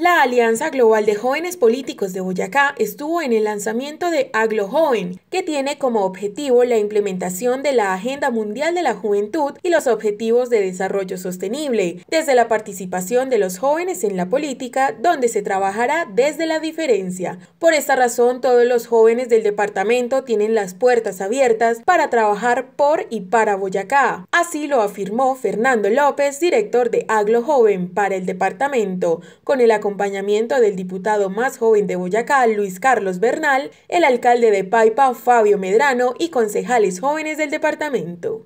La Alianza Global de Jóvenes Políticos de Boyacá estuvo en el lanzamiento de AgloJoven, que tiene como objetivo la implementación de la Agenda Mundial de la Juventud y los Objetivos de Desarrollo Sostenible, desde la participación de los jóvenes en la política, donde se trabajará desde la diferencia. Por esta razón, todos los jóvenes del departamento tienen las puertas abiertas para trabajar por y para Boyacá. Así lo afirmó Fernando López, director de AgloJoven para el departamento, con el acompañamiento acompañamiento del diputado más joven de Boyacá, Luis Carlos Bernal, el alcalde de Paipa, Fabio Medrano, y concejales jóvenes del departamento.